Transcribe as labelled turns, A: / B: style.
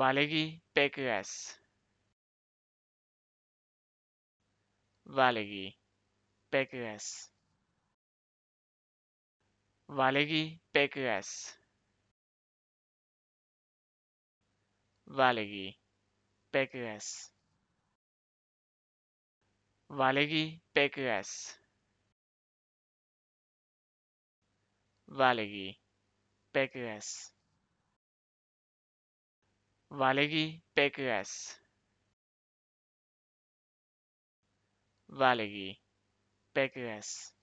A: Valerie Pegras. Valerie Pegras. Valerie Pegras. Valerie Pegras. Valerie Pegras. Valerie Pegras. Valegi PQS. Valegi PQS.